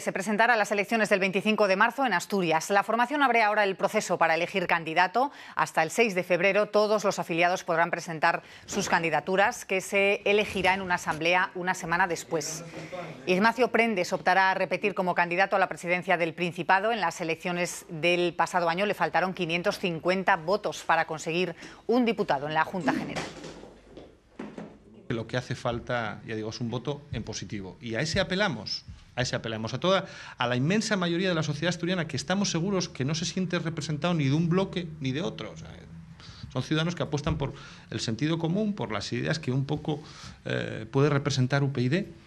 se presentará a las elecciones del 25 de marzo en Asturias. La formación abre ahora el proceso para elegir candidato. Hasta el 6 de febrero todos los afiliados podrán presentar sus candidaturas, que se elegirá en una asamblea una semana después. Ignacio Prendes optará a repetir como candidato a la presidencia del Principado. En las elecciones del pasado año le faltaron 550 votos para conseguir un diputado en la Junta General lo que hace falta, ya digo, es un voto en positivo. Y a ese apelamos a ese apelamos a toda, a la inmensa mayoría de la sociedad asturiana que estamos seguros que no se siente representado ni de un bloque ni de otro. son ciudadanos que apuestan por el sentido común, por las ideas que un poco eh, puede representar UPyD